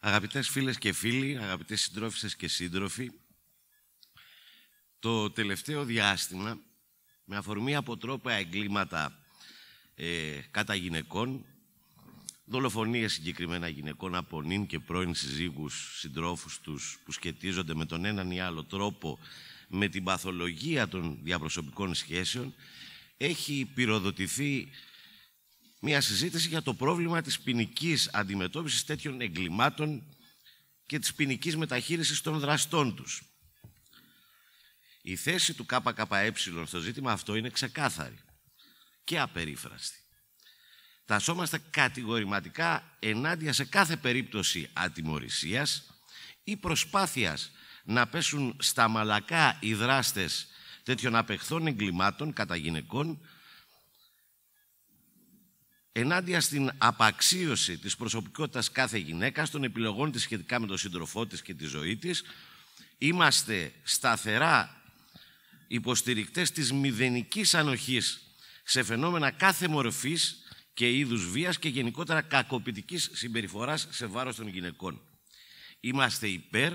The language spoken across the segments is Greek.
Αγαπητές φίλες και φίλοι, αγαπητές συντρόφισσες και σύντροφοι, το τελευταίο διάστημα, με αφορμή από εγκλήματα ε, κατά γυναικών, δολοφονίες συγκεκριμένα γυναικών από νυν και πρώην συζύγους, συντρόφους τους που σχετίζονται με τον έναν ή άλλο τρόπο με την παθολογία των διαπροσωπικών σχέσεων, έχει πυροδοτηθεί μια συζήτηση για το πρόβλημα της ποινικής αντιμετώπισης τέτοιων εγκλημάτων και της ποινικής μεταχείρισης των δραστών τους. Η θέση του ΚΚΕ στο ζήτημα αυτό είναι ξεκάθαρη και απερίφραστη. Τασόμαστε κατηγορηματικά ενάντια σε κάθε περίπτωση ατιμορρησίας ή προσπάθειας να πέσουν στα μαλακά οι δράστες τέτοιων απεχθών εγκλημάτων κατά γυναικών ενάντια στην απαξίωση της προσωπικότητας κάθε γυναίκας, των επιλογών της σχετικά με τον σύντροφό της και τη ζωή της, είμαστε σταθερά υποστηρικτές της μηδενικής ανοχής σε φαινόμενα κάθε μορφής και είδους βίας και γενικότερα κακοποιητικής συμπεριφοράς σε βάρος των γυναικών. Είμαστε υπέρ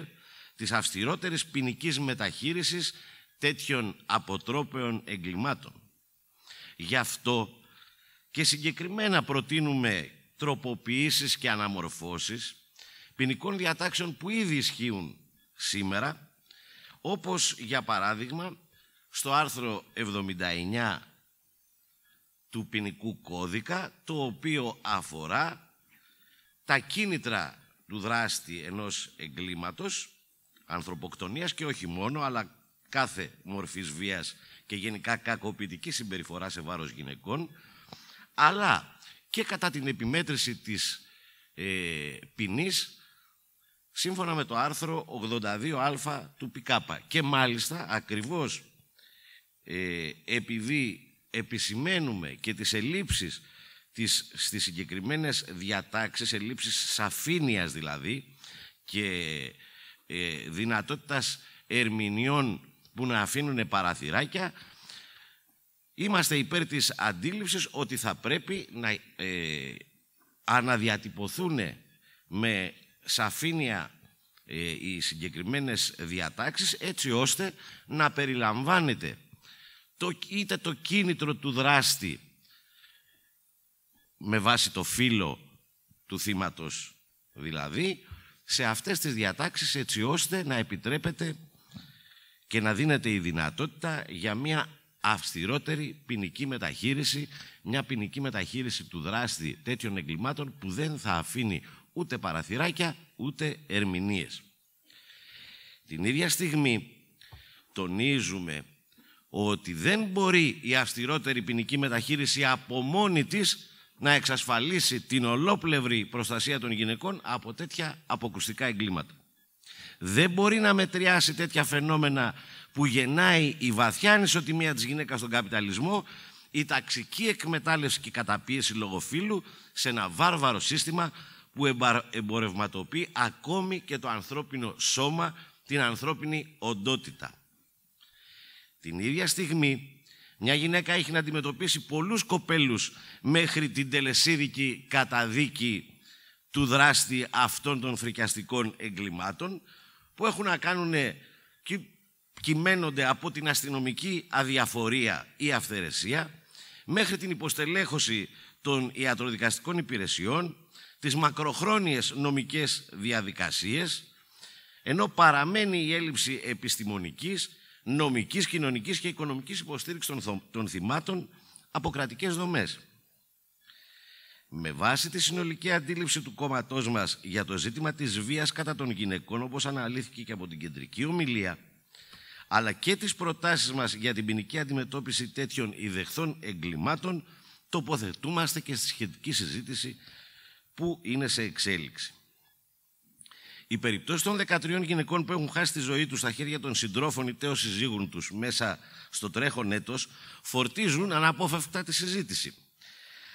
της αυστηρότερης ποινική μεταχείρισης τέτοιων αποτρόπαιων εγκλημάτων. Γι' αυτό και συγκεκριμένα προτείνουμε τροποποιήσεις και αναμορφώσεις ποινικών διατάξεων που ήδη ισχύουν σήμερα, όπως για παράδειγμα στο άρθρο 79 του ποινικού κώδικα, το οποίο αφορά τα κίνητρα του δράστη ενός εγκλήματος, ανθρωποκτονίας και όχι μόνο, αλλά κάθε μορφής βίας και γενικά κακοποιητικής συμπεριφοράς σε βάρος γυναικών, αλλά και κατά την επιμέτρηση της ε, ποινής, σύμφωνα με το άρθρο 82α του ΠΚ. Και μάλιστα, ακριβώς ε, επειδή επισημαίνουμε και τις ελλείψεις τις, στις συγκεκριμένες διατάξεις, ελλείψεις σαφήνειας δηλαδή και ε, δυνατότητας ερμηνεών που να αφήνουν παραθυράκια, Είμαστε υπέρ της αντίληψης ότι θα πρέπει να ε, αναδιατυπωθούν με σαφήνεια ε, οι συγκεκριμένες διατάξεις έτσι ώστε να περιλαμβάνεται το, είτε το κίνητρο του δράστη με βάση το φύλλο του θύματος δηλαδή σε αυτές τις διατάξεις έτσι ώστε να επιτρέπεται και να δίνεται η δυνατότητα για μια αυστηρότερη ποινική μεταχείριση, μια ποινική μεταχείριση του δράστη τέτοιων εγκλημάτων που δεν θα αφήνει ούτε παραθυράκια ούτε ερμηνείες. Την ίδια στιγμή τονίζουμε ότι δεν μπορεί η αυστηρότερη ποινική μεταχείριση από μόνη της να εξασφαλίσει την ολόπλευρη προστασία των γυναικών από τέτοια αποκουστικά εγκλήματα. Δεν μπορεί να μετριάσει τέτοια φαινόμενα που γεννάει η βαθιά ανισοτιμία της γυναίκας στον καπιταλισμό, η ταξική εκμετάλλευση και καταπίεση λογοφύλου σε ένα βάρβαρο σύστημα που εμπορευματοποιεί ακόμη και το ανθρώπινο σώμα, την ανθρώπινη οντότητα. Την ίδια στιγμή, μια γυναίκα έχει να αντιμετωπίσει πολλούς κοπέλους μέχρι την τελεσίδικη καταδίκη του δράστη αυτών των φρικιαστικών εγκλημάτων που έχουν να κάνουν κυμαίνονται από την αστυνομική αδιαφορία ή αυθαιρεσία μέχρι την υποστελέχωση των ιατροδικαστικών υπηρεσιών, τις μακροχρόνιες νομικές διαδικασίες, ενώ παραμένει η έλλειψη επιστημονικής, νομικής, κοινωνικής και οικονομικής υποστήριξης των θυμάτων από κρατικές δομές. Με βάση τη συνολική αντίληψη του κόμματός μας για το ζήτημα της βίας κατά των γυναικών, όπως αναλύθηκε και από την κεντρική ομιλία, αλλά και τις προτάσεις μας για την ποινική αντιμετώπιση τέτοιων ιδεχθών εγκλημάτων τοποθετούμαστε και στη σχετική συζήτηση που είναι σε εξέλιξη. Οι περιπτώσεις των 13 γυναικών που έχουν χάσει τη ζωή τους στα χέρια των συντρόφων ή τέως συζύγων τους μέσα στο τρέχον έτος φορτίζουν αναπόφευκτα τη συζήτηση.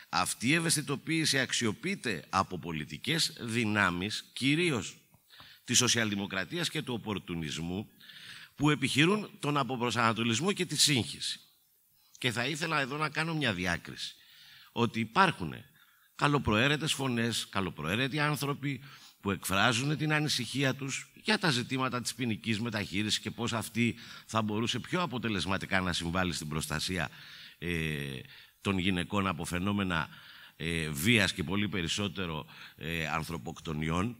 Αυτή η ευαισθητοποίηση στο τρεχον έτος, από πολιτικές δυνάμεις, πολιτικές δυνάμεις κυρίως της σοσιαλδημοκρατίας και του οπορτουνισμού, που επιχειρούν τον αποπροσανατολισμό και τη σύγχυση. Και θα ήθελα εδώ να κάνω μια διάκριση. Ότι υπάρχουν καλοπροαίρετες φωνές, καλοπροαίρετοι άνθρωποι που εκφράζουν την ανησυχία τους για τα ζητήματα της ποινική μεταχείρισης και πώς αυτή θα μπορούσε πιο αποτελεσματικά να συμβάλλει στην προστασία ε, των γυναικών από φαινόμενα ε, βίας και πολύ περισσότερο ε, ανθρωποκτονιών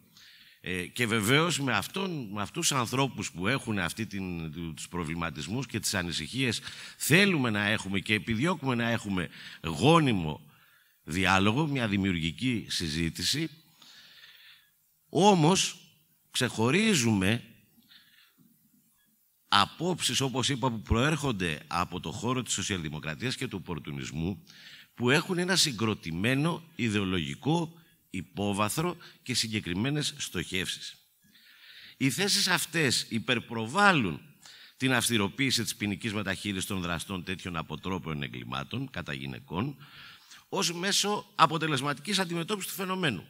ε, και βεβαίως με, αυτόν, με αυτούς τους ανθρώπους που έχουν αυτή την, τους προβληματισμούς και τις ανησυχίες θέλουμε να έχουμε και επιδιώκουμε να έχουμε γόνιμο διάλογο, μια δημιουργική συζήτηση. Όμως ξεχωρίζουμε απόψεις, όπως είπα, που προέρχονται από το χώρο της σοσιαλδημοκρατίας και του οπορτουνισμού, που έχουν ένα συγκροτημένο ιδεολογικό υπόβαθρο και συγκεκριμένες στοχεύσεις. Οι θέσεις αυτές υπερπροβάλλουν την αυστηροποίηση της ποινικής μεταχείρισης των δραστών τέτοιων αποτρόπων εγκλημάτων κατά γυναικών ως μέσο αποτελεσματικής αντιμετώπισης του φαινομένου,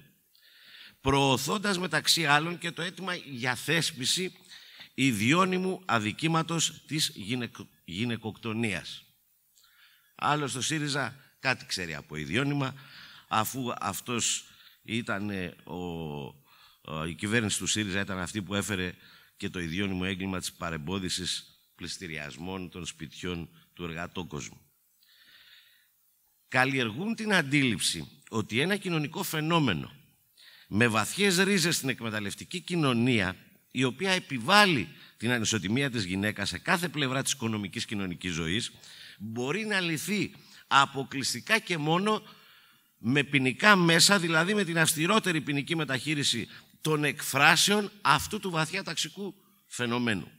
προωθώντας μεταξύ άλλων και το αίτημα για θέσπιση ιδιώνυμου αδικήματος της γυναικο... γυναικοκτονίας. Άλλο στο ΣΥΡΙΖΑ κάτι ξέρει από ιδιώνυμα, αφού αυτός ήταν ο, η κυβέρνηση του ΣΥΡΙΖΑ ήταν αυτή που έφερε και το ιδιώνυμο έγκλημα της παρεμπόδισης πληστηριασμών των σπιτιών του εργατό κόσμου. Καλλιεργούν την αντίληψη ότι ένα κοινωνικό φαινόμενο με βαθιές ρίζες στην εκμεταλλευτική κοινωνία η οποία επιβάλλει την ανισοτιμία της γυναίκας σε κάθε πλευρά της οικονομικής κοινωνικής ζωής μπορεί να λυθεί αποκλειστικά και μόνο με ποινικά μέσα, δηλαδή με την αυστηρότερη ποινική μεταχείριση των εκφράσεων αυτού του βαθιά ταξικού φαινομένου.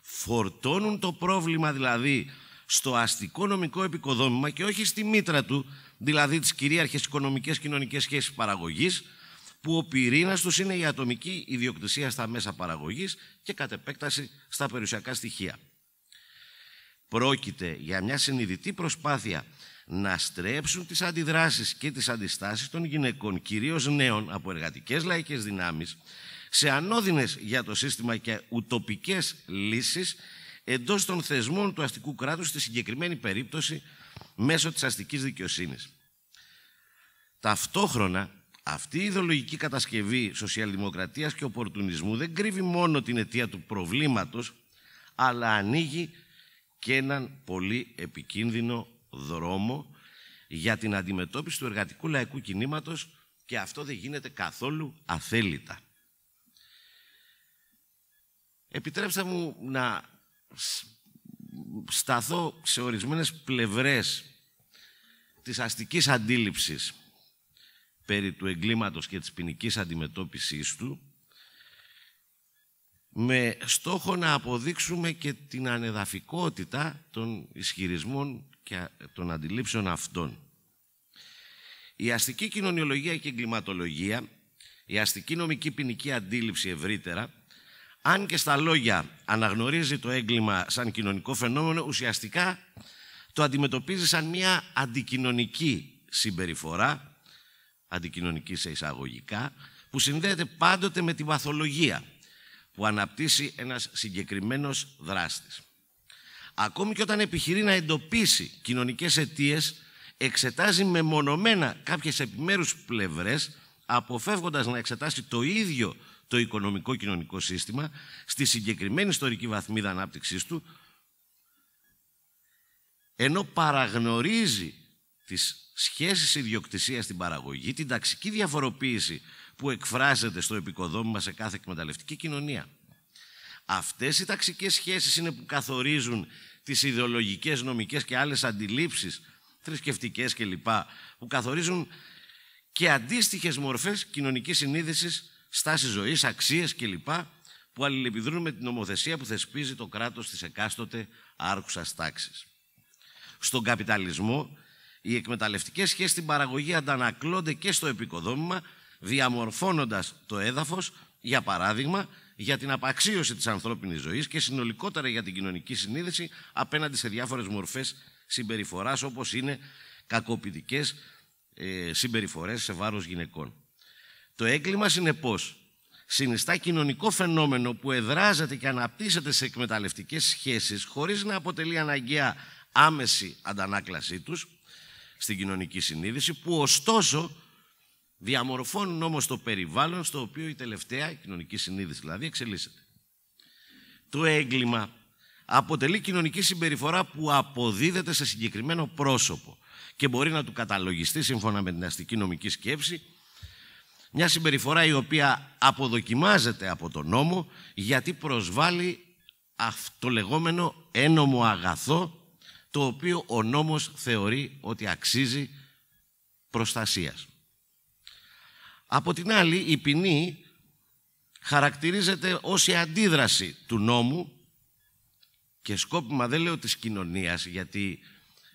Φορτώνουν το πρόβλημα δηλαδή στο αστικό νομικό επικοδόμημα και όχι στη μήτρα του, δηλαδή τις κυρίαρχες οικονομικές κοινωνικές σχέσεις παραγωγής, που ο πυρήνας τους είναι η ατομική ιδιοκτησία στα μέσα παραγωγής και κατ' επέκταση στα περιουσιακά στοιχεία. Πρόκειται για μια συνειδητή προσπάθεια να στρέψουν τις αντιδράσεις και τις αντιστάσεις των γυναικών, κυρίως νέων από εργατικές λαϊκές δυνάμεις, σε ανώδυνες για το σύστημα και ουτοπικές λύσεις εντός των θεσμών του αστικού κράτους στη συγκεκριμένη περίπτωση μέσω της αστικής δικαιοσύνης. Ταυτόχρονα, αυτή η ιδεολογική κατασκευή σοσιαλδημοκρατίας και οπορτουνισμού δεν κρύβει μόνο την αιτία του προβλήματος, αλλά ανοίγει και έναν πολύ επικίνδυνο δρόμο για την αντιμετώπιση του εργατικού λαϊκού κινήματος και αυτό δεν γίνεται καθόλου αθέλητα. Επιτρέψτε μου να σταθώ σε ορισμένες πλευρές της αστικής αντίληψης περί του εγκλήματος και της ποινικής αντιμετώπισης του με στόχο να αποδείξουμε και την ανεδαφικότητα των ισχυρισμών και των αντιλήψεων αυτών. Η αστική κοινωνιολογία και εγκληματολογία, η αστική νομική ποινική αντίληψη ευρύτερα, αν και στα λόγια αναγνωρίζει το έγκλημα σαν κοινωνικό φαινόμενο, ουσιαστικά το αντιμετωπίζει σαν μια αντικοινωνική συμπεριφορά, αντικοινωνική σε εισαγωγικά, που συνδέεται πάντοτε με τη βαθολογία που αναπτύσσει ένας συγκεκριμένος δράστης. Ακόμη και όταν επιχειρεί να εντοπίσει κοινωνικές αιτίες, εξετάζει μεμονωμένα κάποιες επιμέρους πλευρές, αποφεύγοντας να εξετάσει το ίδιο το οικονομικό κοινωνικό σύστημα στη συγκεκριμένη ιστορική βαθμίδα ανάπτυξής του, ενώ παραγνωρίζει τις σχέσεις ιδιοκτησίας στην παραγωγή, την ταξική διαφοροποίηση που εκφράζεται στο επικοδόμημα σε κάθε εκμεταλλευτική κοινωνία. Αυτές οι ταξικές σχέσεις είναι που καθορίζουν τις ιδεολογικές, νομικές και άλλες αντιλήψεις, θρησκευτικές κλπ. που καθορίζουν και αντίστοιχες μορφές κοινωνικής συνείδησης, στάσης ζωής, αξίες κλπ. που αλληλεπιδρούν με την νομοθεσία που θεσπίζει το κράτος της εκάστοτε άρχουσας τάξης. Στον καπιταλισμό, οι εκμεταλλευτικές σχέσεις στην παραγωγή αντανακλώνται και στο επικοδόμημα, διαμορφώνοντας το έδαφος, για παράδειγμα, για την απαξίωση της ανθρώπινης ζωής και συνολικότερα για την κοινωνική συνείδηση απέναντι σε διάφορες μορφές συμπεριφοράς όπως είναι κακοποιητικές ε, συμπεριφορές σε βάρος γυναικών. Το έγκλημα συνεπώς συνιστά κοινωνικό φαινόμενο που εδράζεται και αναπτύσσεται σε εκμεταλλευτικές σχέσεις χωρίς να αποτελεί αναγκαία άμεση αντανάκλασή τους στην κοινωνική συνείδηση που ωστόσο Διαμορφώνουν όμως το περιβάλλον στο οποίο η τελευταία, κοινωνική συνείδηση δηλαδή, εξελίσσεται. Το έγκλημα αποτελεί κοινωνική συμπεριφορά που αποδίδεται σε συγκεκριμένο πρόσωπο και μπορεί να του καταλογιστεί σύμφωνα με την αστική νομική σκέψη μια συμπεριφορά η οποία αποδοκιμάζεται από τον νόμο γιατί προσβάλλει αυτό λεγόμενο ένομο αγαθό το οποίο ο νόμος θεωρεί ότι αξίζει προστασίας. Από την άλλη, η ποινή χαρακτηρίζεται ως η αντίδραση του νόμου και σκόπιμα δεν λέω της κοινωνίας, γιατί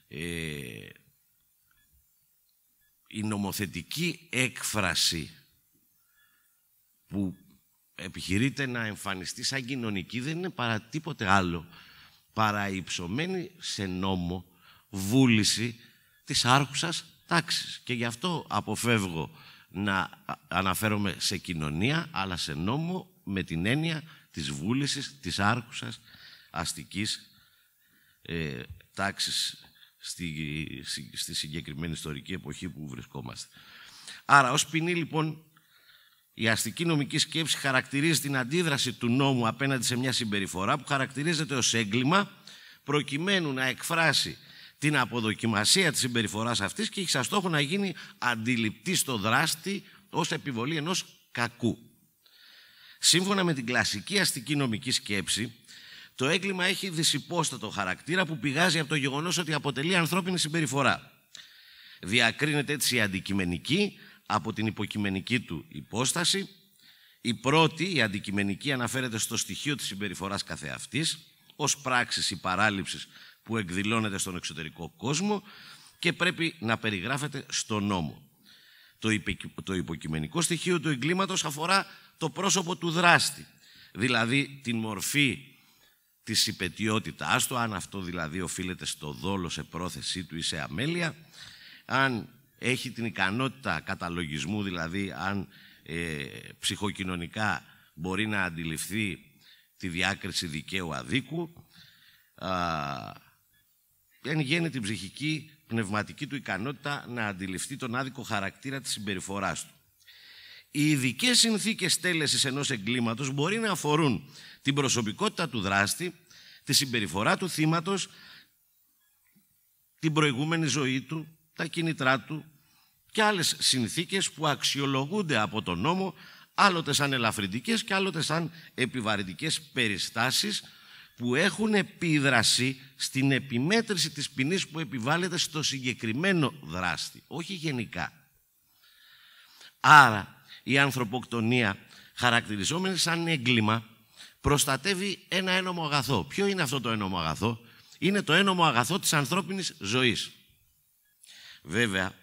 ε, η νομοθετική έκφραση που επιχειρείται να εμφανιστεί σαν κοινωνική δεν είναι παρά τίποτε άλλο παρά υψωμένη σε νόμο βούληση της άρχουσας τάξης. Και γι' αυτό αποφεύγω να αναφέρομαι σε κοινωνία, αλλά σε νόμο με την έννοια της βούλησης, της άρχουσας αστικής ε, τάξης στη, στη συγκεκριμένη ιστορική εποχή που βρισκόμαστε. Άρα, ως ποινή, λοιπόν, η αστική νομική σκέψη χαρακτηρίζει την αντίδραση του νόμου απέναντι σε μια συμπεριφορά που χαρακτηρίζεται ως έγκλημα προκειμένου να εκφράσει την αποδοκιμασία της συμπεριφοράς αυτής και έχει σαν στόχο να γίνει αντιληπτής στο δράστη ως επιβολή ενός κακού. Σύμφωνα με την κλασική αστική νομική σκέψη, το έγκλημα έχει δυσυπόστατο χαρακτήρα που πηγάζει από το γεγονός ότι αποτελεί ανθρώπινη συμπεριφορά. Διακρίνεται έτσι η αντικειμενική από την υποκειμενική του υπόσταση. Η πρώτη, η αντικειμενική, αναφέρεται στο στοιχείο της συμπεριφοράς καθεαυτής, ως πράξης ή παράληψης που εκδηλώνεται στον εξωτερικό κόσμο και πρέπει να περιγράφεται στο νόμο. Το υποκειμενικό στοιχείο του εγκλήματος αφορά το πρόσωπο του δράστη, δηλαδή την μορφή της υπετιότητάς του, αν αυτό δηλαδή οφείλεται στο δόλο σε πρόθεσή του ή σε αμέλεια, αν έχει την ικανότητα καταλογισμού, δηλαδή αν ε, ψυχοκοινωνικά μπορεί να αντιληφθεί τη διάκριση δικαίου αδίκου, εν γέννη την ψυχική, πνευματική του ικανότητα να αντιληφθεί τον άδικο χαρακτήρα της συμπεριφοράς του. Οι ειδικέ συνθήκες τέλεσης ενός εγκλήματος μπορεί να αφορούν την προσωπικότητα του δράστη, τη συμπεριφορά του θύματος, την προηγούμενη ζωή του, τα κινητρά του και άλλες συνθήκες που αξιολογούνται από τον νόμο άλλοτε σαν ελαφρυντικές και άλλοτε σαν επιβαρυντικές περιστάσεις που έχουν επίδραση στην επιμέτρηση της ποινής που επιβάλλεται στο συγκεκριμένο δράστη, όχι γενικά. Άρα, η ανθρωποκτονία, χαρακτηριζόμενη σαν έγκλημα, προστατεύει ένα ένομο αγαθό. Ποιο είναι αυτό το ένομο αγαθό? Είναι το ένομο αγαθό της ανθρώπινης ζωής. Βέβαια,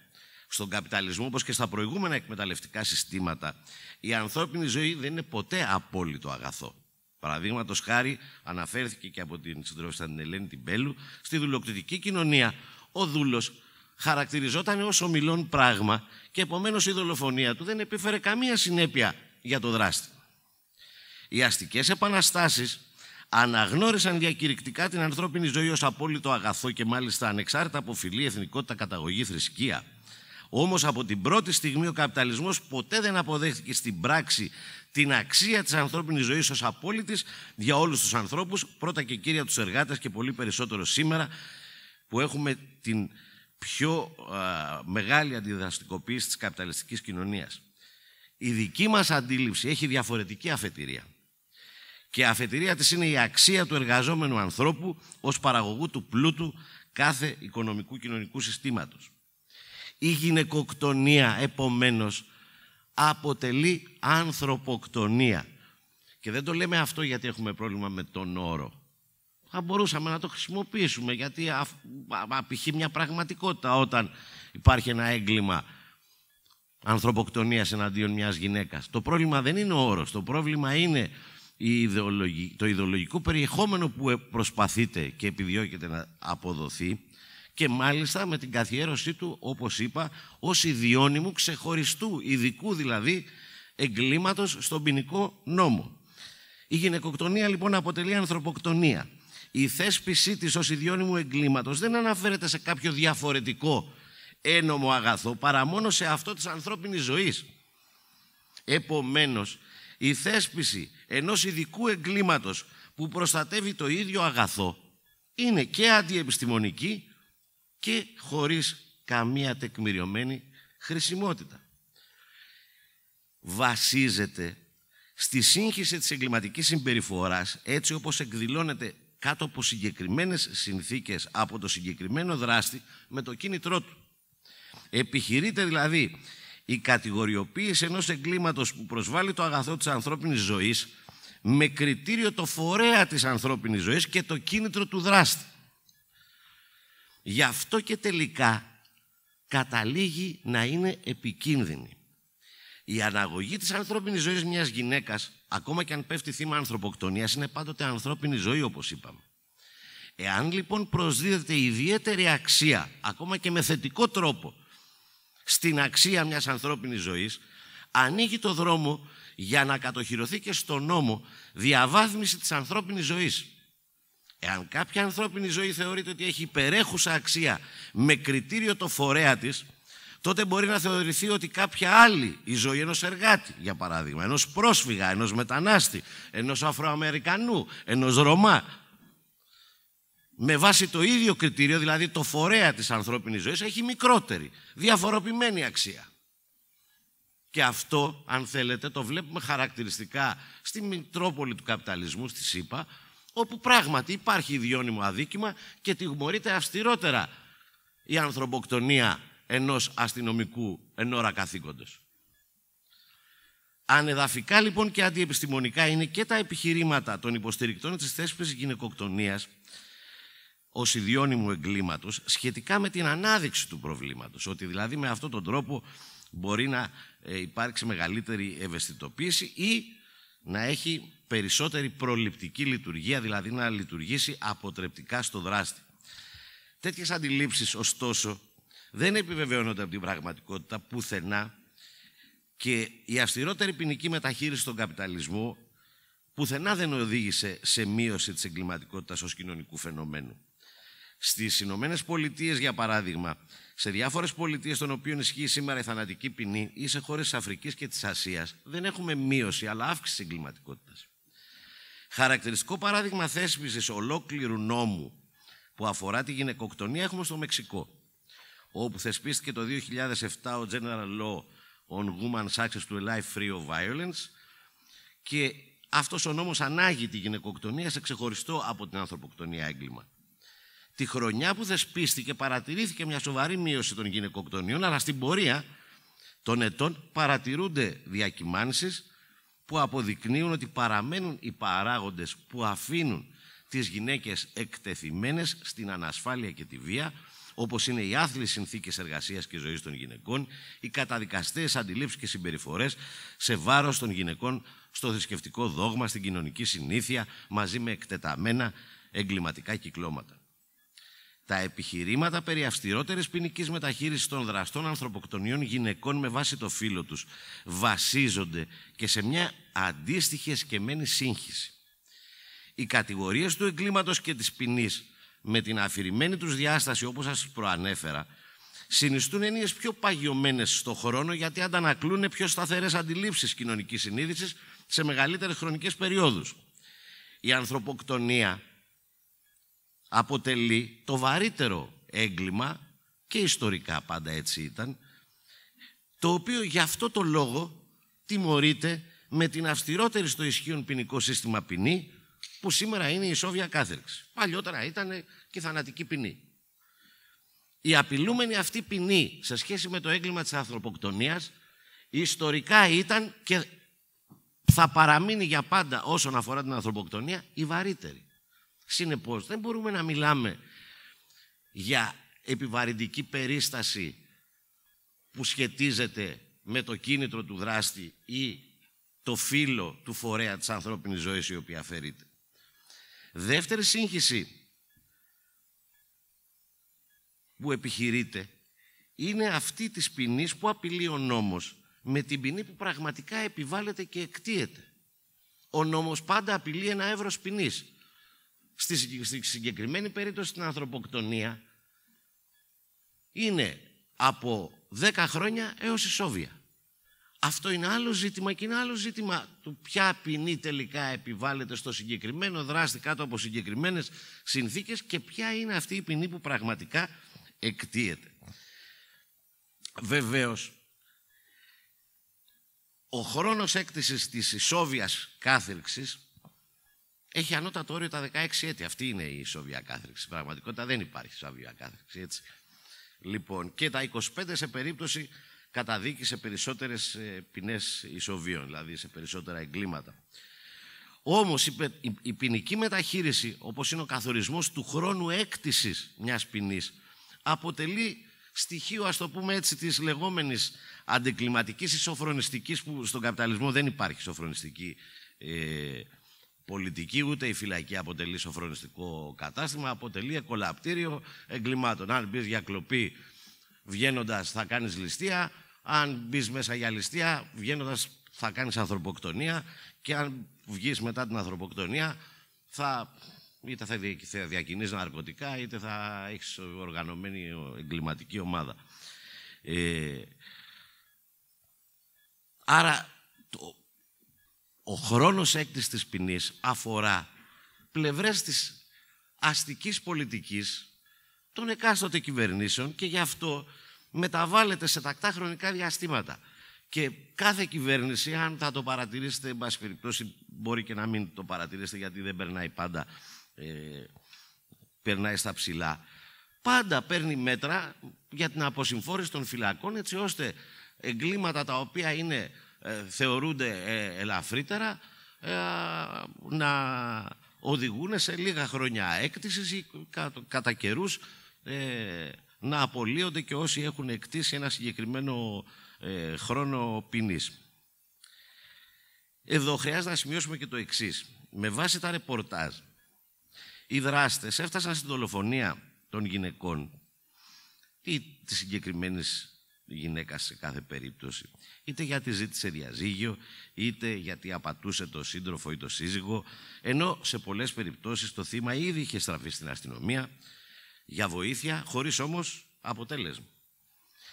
στον καπιταλισμό, όπως και στα προηγούμενα εκμεταλλευτικά συστήματα, η ανθρώπινη ζωή δεν είναι ποτέ απόλυτο αγαθό. Παραδείγματος χάρη, αναφέρθηκε και από την συντρόφισσα την Ελένη Τιμπέλου, στη δουλοκτητική κοινωνία ο δούλος χαρακτηριζόταν ως ομιλών πράγμα και επομένως η δολοφονία του δεν επέφερε καμία συνέπεια για το δράστη. Οι αστικές επαναστάσεις αναγνώρισαν διακηρυκτικά την ανθρώπινη ζωή ως απόλυτο αγαθό και μάλιστα ανεξάρτητα από φιλή, εθνικότητα, καταγωγή, θρησκεία. Όμως από την πρώτη στιγμή ο καπιταλισμός ποτέ δεν αποδέχθηκε στην πράξη την αξία της ανθρώπινης ζωής ως απόλυτης για όλους τους ανθρώπους, πρώτα και κύρια τους εργάτες και πολύ περισσότερο σήμερα που έχουμε την πιο μεγάλη αντιδραστικοποίηση της καπιταλιστικής κοινωνίας. Η δική μας αντίληψη έχει διαφορετική αφετηρία. Και αφετηρία της είναι η αξία του εργαζόμενου ανθρώπου ως παραγωγού του πλούτου κάθε οικονομικού κοινωνικού συστήματος. Η γυναικοκτονία, επομένως, αποτελεί ανθρωποκτονία. Και δεν το λέμε αυτό γιατί έχουμε πρόβλημα με τον όρο. Θα μπορούσαμε να το χρησιμοποιήσουμε γιατί απηχεί μια πραγματικότητα όταν υπάρχει ένα έγκλημα ανθρωποκτονίας εναντίον μιας γυναίκας. Το πρόβλημα δεν είναι ο όρος, το πρόβλημα είναι η το ιδεολογικό περιεχόμενο που προσπαθείτε και επιδιώκετε να αποδοθεί και μάλιστα με την καθιέρωσή του, όπως είπα, ως ιδιώνυμου ξεχωριστού, ειδικού δηλαδή, εγκλήματος στον ποινικό νόμο. Η γυναικοκτονία λοιπόν αποτελεί ανθρωποκτονία. Η θέσπιση της ως ιδιώνυμου εγκλήματος δεν αναφέρεται σε κάποιο διαφορετικό ένομο αγαθό, παρά μόνο σε αυτό της ανθρώπινης ζωής. Επομένως, η θέσπιση ενός ειδικού εγκλήματος που προστατεύει το ίδιο αγαθό είναι και αντιεπιστημονική και χωρίς καμία τεκμηριωμένη χρησιμότητα. Βασίζεται στη σύγχυση της εγκληματικής συμπεριφοράς, έτσι όπως εκδηλώνεται κάτω από συγκεκριμένες συνθήκες από το συγκεκριμένο δράστη με το κίνητρό του. Επιχειρείται δηλαδή η κατηγοριοποίηση ενός εγκλήματος που προσβάλλει το αγαθό της ανθρώπινης ζωής με κριτήριο το φορέα της ανθρώπινης ζωής και το κίνητρο του δράστη. Γι' αυτό και τελικά καταλήγει να είναι επικίνδυνη. Η αναγωγή της ανθρώπινης ζωής μιας γυναίκας, ακόμα και αν πέφτει θύμα ανθρωποκτονίας, είναι πάντοτε ανθρώπινη ζωή όπως είπαμε. Εάν λοιπόν προσδίδεται ιδιαίτερη αξία, ακόμα και με θετικό τρόπο, στην αξία μιας ανθρώπινης ζωής, ανοίγει το δρόμο για να κατοχυρωθεί και στον νόμο διαβάθμιση της ανθρώπινης ζωής. Εάν κάποια ανθρώπινη ζωή θεωρείται ότι έχει υπερέχουσα αξία με κριτήριο το φορέα της, τότε μπορεί να θεωρηθεί ότι κάποια άλλη, η ζωή ενός εργάτη, για παράδειγμα, ενός πρόσφυγα, ενός μετανάστη, ενός Αφροαμερικανού, ενός Ρωμά, με βάση το ίδιο κριτήριο, δηλαδή το φορέα της ανθρώπινης ζωής, έχει μικρότερη, διαφοροποιημένη αξία. Και αυτό, αν θέλετε, το βλέπουμε χαρακτηριστικά στη Μητρόπολη του Καπιταλισμού, στη ΣΥΠΑ, όπου πράγματι υπάρχει ιδιώνυμο αδίκημα και τιμωρείται αυστηρότερα η ανθρωποκτονία ενός αστυνομικού εν ώρα καθήκοντος. Ανεδαφικά λοιπόν και αντιεπιστημονικά είναι και τα επιχειρήματα των υποστηρικτών της θέσπισης γυναικοκτονίας ως ιδιώνυμου εγκλήματος σχετικά με την ανάδειξη του προβλήματος. Ότι δηλαδή με αυτόν τον τρόπο μπορεί να ε, υπάρξει μεγαλύτερη ευαισθητοποίηση ή να έχει περισσότερη προληπτική λειτουργία, δηλαδή να λειτουργήσει αποτρεπτικά στο δράστη. Τέτοιες αντιλήψεις, ωστόσο, δεν επιβεβαιώνονται από την πραγματικότητα πουθενά και η αυστηρότερη ποινική μεταχείριση στον καπιταλισμό πουθενά δεν οδήγησε σε μείωση της εγκληματικότητας ως κοινωνικού φαινομένου. Στις Ηνωμένες Πολιτείες, για παράδειγμα, σε διάφορες πολιτείες των οποίων ισχύει σήμερα η θανατική ποινή ή σε χώρες της Αφρικής και της Ασίας δεν έχουμε μείωση αλλά αύξηση εγκληματικότητας. Χαρακτηριστικό παράδειγμα θέσπισης ολόκληρου νόμου που αφορά τη γυναικοκτονία έχουμε στο Μεξικό, όπου θεσπίστηκε το 2007 ο General Law on Women's Access to a Life Free of Violence και αυτός ο νόμος ανάγει τη γυναικοκτονία σε ξεχωριστό από την ανθρωποκτονία έγκλημα. Τη χρονιά που θεσπίστηκε παρατηρήθηκε μια σοβαρή μείωση των γυναικοκτονιών, αλλά στην πορεία των ετών παρατηρούνται διακυμάνσεις που αποδεικνύουν ότι παραμένουν οι παράγοντες που αφήνουν τις γυναίκες εκτεθειμένες στην ανασφάλεια και τη βία, όπως είναι οι άθλιες συνθήκες εργασίας και ζωής των γυναικών, οι καταδικαστές αντιλήψεις και συμπεριφορές σε βάρος των γυναικών στο θρησκευτικό δόγμα, στην κοινωνική συνήθεια, μαζί με εκτεταμένα εγκληματικά κυκλώματα. Τα επιχειρήματα περί αυστηρότερης ποινικής μεταχείρισης των δραστών ανθρωποκτονιών γυναικών με βάση το φύλλο τους βασίζονται και σε μια αντίστοιχη εσκεμμένη σύγχυση. Οι κατηγορίες του εγκλήματος και της ποινής με την αφηρημένη τους διάσταση όπως σας προανέφερα συνιστούν έννοιες πιο παγιωμένες στο χρόνο γιατί αντανακλούν πιο σταθερές αντιλήψεις κοινωνικής συνείδησης σε μεγαλύτερες χρονικές περιόδους. Η ανθρωποκτονία αποτελεί το βαρύτερο έγκλημα και ιστορικά πάντα έτσι ήταν, το οποίο γι' αυτό το λόγο τιμωρείται με την αυστηρότερη στο ισχύον ποινικό σύστημα ποινή, που σήμερα είναι η σόβια κάθερξη. Παλιότερα ήταν και θανατική ποινή. Η απειλούμενη αυτή ποινή σε σχέση με το έγκλημα της ανθρωποκτονίας ιστορικά ήταν και θα παραμείνει για πάντα όσον αφορά την ανθρωποκτονία η βαρύτερη. Συνεπώς δεν μπορούμε να μιλάμε για επιβαρυντική περίσταση που σχετίζεται με το κίνητρο του δράστη ή το φύλλο του φορέα της ανθρώπινης ζωής η οποία φέρεται. Δεύτερη σύγχυση που επιχειρείται είναι αυτή της ανθρωπινης ζωης η οποια αφαιρειται δευτερη συγχυση που απειλεί ο νόμος με την ποινή που πραγματικά επιβάλλεται και εκτίεται. Ο νόμος πάντα απειλεί ένα εύρος ποινής στη συγκεκριμένη περίπτωση την ανθρωποκτονία είναι από 10 χρόνια έως ισόβια. Αυτό είναι άλλο ζήτημα και είναι άλλο ζήτημα του ποια ποινή τελικά επιβάλλεται στο συγκεκριμένο δράστη κάτω από συγκεκριμένες συνθήκες και ποια είναι αυτή η ποινή που πραγματικά εκτίεται. Βεβαίως, ο χρόνος έκτησης της ισόβιας κάθελξης έχει ανώτατο όριο τα 16 έτη. Αυτή είναι η σοβιά κάθριξη. πραγματικότητα δεν υπάρχει σοβιά Έτσι. Λοιπόν, και τα 25 σε περίπτωση καταδίκη σε περισσότερες ε, ποινές ισοβίων, δηλαδή σε περισσότερα εγκλήματα. Όμως η, ποινική μεταχείριση, όπως είναι ο καθορισμός του χρόνου έκτηση μιας ποινής, αποτελεί στοιχείο, ας το πούμε έτσι, της λεγόμενης αντικλιματικής ισοφρονιστικής, που στον καπιταλισμό δεν υπάρχει ισοφρονιστική ε, πολιτική, ούτε η φυλακή αποτελεί σοφρονιστικό κατάστημα, αποτελεί κολαπτήριο εγκλημάτων. Αν μπεις για κλοπή βγαίνοντας, θα κάνεις ληστεία. Αν μπεις μέσα για ληστεία, βγαίνοντας, θα κάνεις ανθρωποκτονία. Και αν βγεις μετά την ανθρωποκτονία, θα είτε θα διακινείς ναρκωτικά, είτε θα έχεις οργανωμένη εγκληματική ομάδα. Ε, άρα ο χρόνος έκτιστης της ποινής αφορά πλευρές της αστικής πολιτικής των εκάστοτε κυβερνήσεων και γι' αυτό μεταβάλλεται σε τακτά χρονικά διαστήματα. Και κάθε κυβέρνηση, αν θα το παρατηρήσετε, εν πάση περιπτώσει μπορεί και να μην το παρατηρήσετε γιατί δεν περνάει πάντα, ε, περνάει στα ψηλά, πάντα παίρνει μέτρα για την αποσυμφόρηση των φυλακών έτσι ώστε εγκλήματα τα οποία είναι ε, θεωρούνται ε, ελαφρύτερα ε, να οδηγούν σε λίγα χρόνια έκτησης ή κατά καιρούς να απολύονται και όσοι έχουν εκτίσει ένα συγκεκριμένο χρόνο ποινής. Εδώ χρειάζεται να σημειώσουμε και το εξής. Με βάση τα ρεπορτάζ, οι δράστες έφτασαν στην δολοφονία των γυναικών ή της συγκεκριμένης γυναίκα σε κάθε περίπτωση. Είτε γιατί ζήτησε διαζύγιο, είτε γιατί απατούσε το σύντροφο ή το σύζυγο, ενώ σε πολλές περιπτώσεις το θύμα ήδη είχε στραφεί στην αστυνομία για βοήθεια, χωρίς όμως αποτέλεσμα.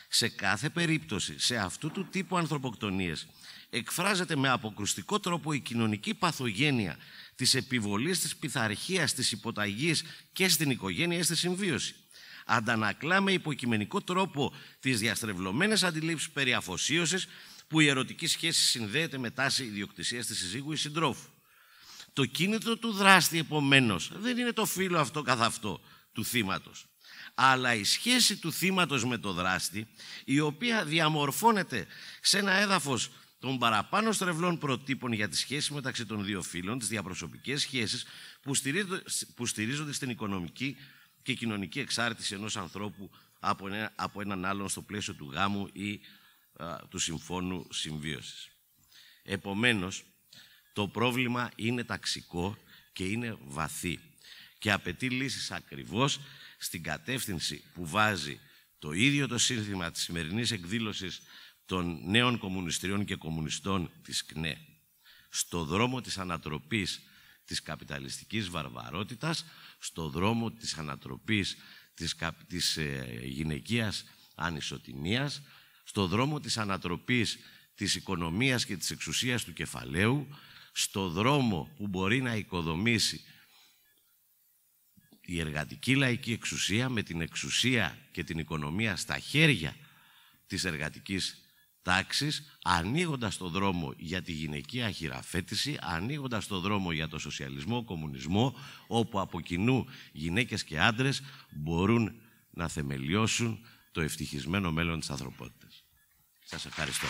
Σε κάθε περίπτωση, σε αυτού του τύπου ανθρωποκτονίες, εκφράζεται με αποκρουστικό τρόπο η κοινωνική παθογένεια της επιβολής της πειθαρχίας, της υποταγής και στην οικογένεια, στη συμβίωση. Αντανακλά με υποκειμενικό τρόπο τις διαστρεβλωμένες αντιλήψεις περί αφοσίωσης που η ερωτική σχέση συνδέεται με τάση ιδιοκτησίας της συζύγου ή συντρόφου. Το κίνητρο του δράστη, επομένως, δεν είναι το φίλο αυτό καθ' αυτό του θύματος, αλλά η σχέση του θύματος με το δράστη, η οποία διαμορφώνεται σε ένα έδαφος των παραπάνω στρεβλών προτύπων για τη σχέση μεταξύ των δύο φίλων, τις διαπροσωπικές σχέσεις που στηρίζονται στην οικονομική και κοινωνική εξάρτηση ενός ανθρώπου από, ένα, από έναν άλλον στο πλαίσιο του γάμου ή του συμφώνου συμβίωσης. Επομένως, το πρόβλημα είναι ταξικό και είναι βαθύ και απαιτεί λύσεις ακριβώς στην κατεύθυνση που βάζει το ίδιο το σύνθημα της σημερινής εκδήλωσης των νέων κομμουνιστριών και κομμουνιστών της ΚΝΕ. Στο δρόμο της ανατροπής της καπιταλιστικής βαρβαρότητας, στο δρόμο της ανατροπής της, της ε, γυναικείας ανισοτιμίας, στο δρόμο της ανατροπής της οικονομίας και της εξουσίας του κεφαλαίου, στο δρόμο που μπορεί να οικοδομήσει η εργατική λαϊκή εξουσία με την εξουσία και την οικονομία στα χέρια της εργατικής τάξης, ανοίγοντας το δρόμο για τη γυναικεία χειραφέτηση, ανοίγοντας το δρόμο για το σοσιαλισμό, κομμουνισμό, όπου από κοινού γυναίκες και άντρες μπορούν να θεμελιώσουν το ευτυχισμένο μέλλον της ανθρωπότητας. Σας ευχαριστώ.